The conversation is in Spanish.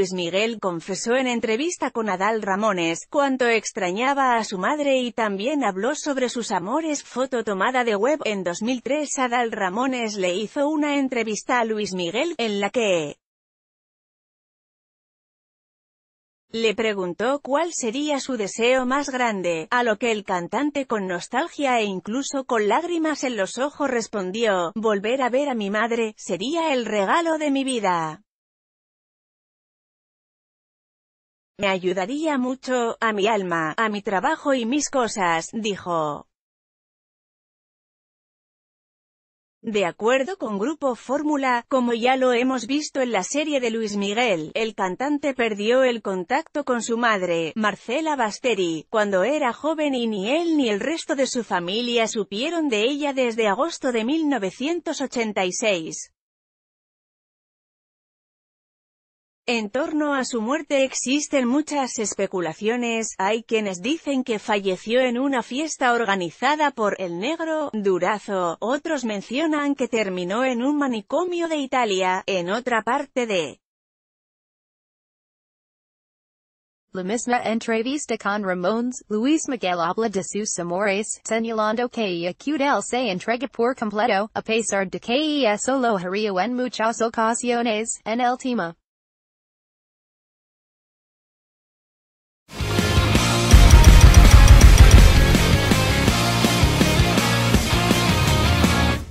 Luis Miguel confesó en entrevista con Adal Ramones, cuánto extrañaba a su madre y también habló sobre sus amores. Foto tomada de web. En 2003 Adal Ramones le hizo una entrevista a Luis Miguel, en la que Le preguntó cuál sería su deseo más grande, a lo que el cantante con nostalgia e incluso con lágrimas en los ojos respondió, volver a ver a mi madre, sería el regalo de mi vida. Me ayudaría mucho, a mi alma, a mi trabajo y mis cosas, dijo. De acuerdo con Grupo Fórmula, como ya lo hemos visto en la serie de Luis Miguel, el cantante perdió el contacto con su madre, Marcela Basteri, cuando era joven y ni él ni el resto de su familia supieron de ella desde agosto de 1986. En torno a su muerte existen muchas especulaciones, hay quienes dicen que falleció en una fiesta organizada por El Negro, Durazo, otros mencionan que terminó en un manicomio de Italia, en otra parte de La misma entrevista con Ramones, Luis Miguel habla de sus amores, señalando que Acudel se entregue por completo, a pesar de que solo haría en muchas ocasiones, en el tema.